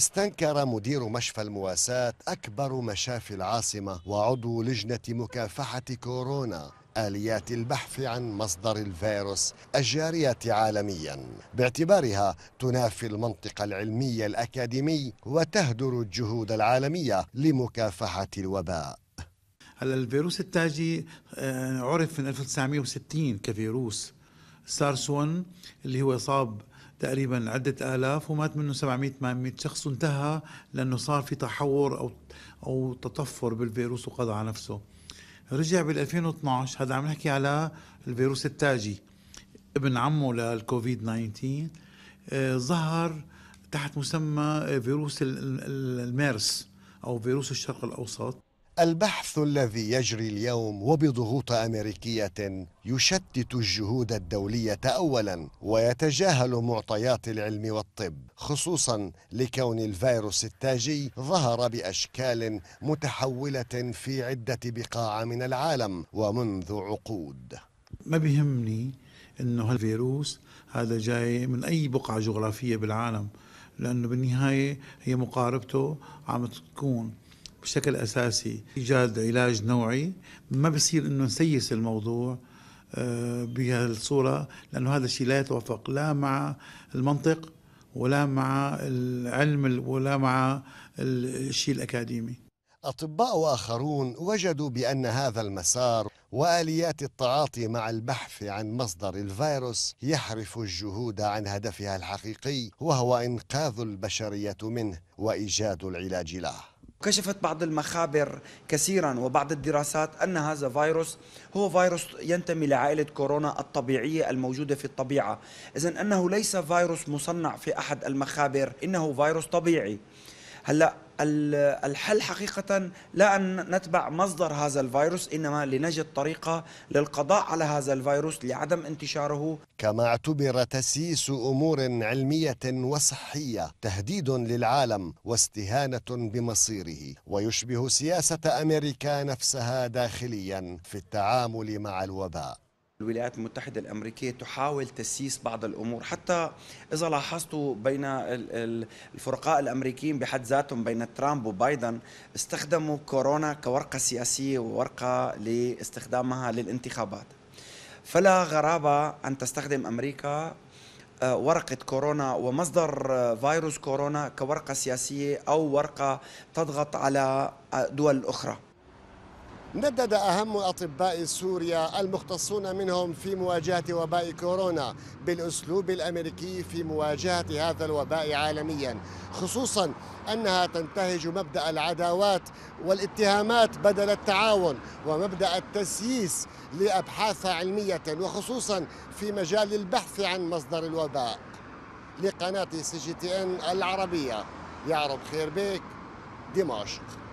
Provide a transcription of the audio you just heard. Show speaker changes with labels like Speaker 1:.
Speaker 1: استنكر مدير مشفى المواساة أكبر مشافي العاصمة وعضو لجنة مكافحة كورونا آليات البحث عن مصدر الفيروس الجارية عالميا باعتبارها تنافي المنطق العلمي الأكاديمي وتهدر الجهود العالمية لمكافحة الوباء
Speaker 2: هلا الفيروس التاجي آه، عرف من 1960 كفيروس سارس 1 اللي هو صاب تقريبا عدة آلاف ومات منه 700 800 شخص وانتهى لأنه صار في تحور أو أو تطفر بالفيروس وقضى على نفسه رجع بال 2012 هذا عم نحكي على الفيروس التاجي ابن عمه للكوفيد 19 آه، ظهر تحت مسمى فيروس الميرس أو فيروس الشرق الأوسط البحث الذي
Speaker 1: يجري اليوم وبضغوط امريكيه يشتت الجهود الدوليه اولا ويتجاهل معطيات العلم والطب خصوصا لكون الفيروس التاجي ظهر باشكال متحوله في عده
Speaker 2: بقاع من العالم ومنذ عقود ما بيهمني انه هالفيروس هذا جاي من اي بقعه جغرافيه بالعالم لانه بالنهايه هي مقاربته عم تكون بشكل اساسي ايجاد علاج نوعي ما بصير انه نسيس الموضوع آه، بهالصوره لانه هذا الشيء لا يتوافق لا مع المنطق ولا مع العلم ولا مع الشيء الاكاديمي.
Speaker 1: اطباء اخرون وجدوا بان هذا المسار واليات التعاطي مع البحث عن مصدر الفيروس يحرف الجهود عن هدفها الحقيقي وهو انقاذ البشريه منه وايجاد العلاج له.
Speaker 3: كشفت بعض المخابر كثيرا وبعض الدراسات أن هذا فيروس هو فيروس ينتمي لعائلة كورونا الطبيعية الموجودة في الطبيعة إذا أنه ليس فيروس مصنع في أحد المخابر إنه فيروس طبيعي هلأ الحل حقيقة لا أن نتبع مصدر هذا الفيروس إنما لنجد طريقة للقضاء على هذا الفيروس لعدم انتشاره
Speaker 1: كما اعتبر تسييس أمور علمية وصحية تهديد للعالم واستهانة بمصيره ويشبه سياسة أمريكا نفسها
Speaker 3: داخليا في التعامل مع الوباء الولايات المتحدة الأمريكية تحاول تسييس بعض الأمور حتى إذا لاحظتوا بين الفرقاء الأمريكيين بحد ذاتهم بين ترامب وبايدن استخدموا كورونا كورقة سياسية وورقة لاستخدامها للانتخابات فلا غرابة أن تستخدم أمريكا آه، ورقة كورونا ومصدر آه، فيروس كورونا كورقة سياسية أو ورقة تضغط على آه، دول أخرى
Speaker 1: ندد أهم أطباء سوريا المختصون منهم في مواجهة وباء كورونا بالأسلوب الأمريكي في مواجهة هذا الوباء عالميا خصوصا أنها تنتهج مبدأ العداوات والاتهامات بدل التعاون ومبدأ التسييس لأبحاث علمية وخصوصا في مجال البحث عن مصدر الوباء لقناة سي جي تي ان العربية يعرب خير بك دمشق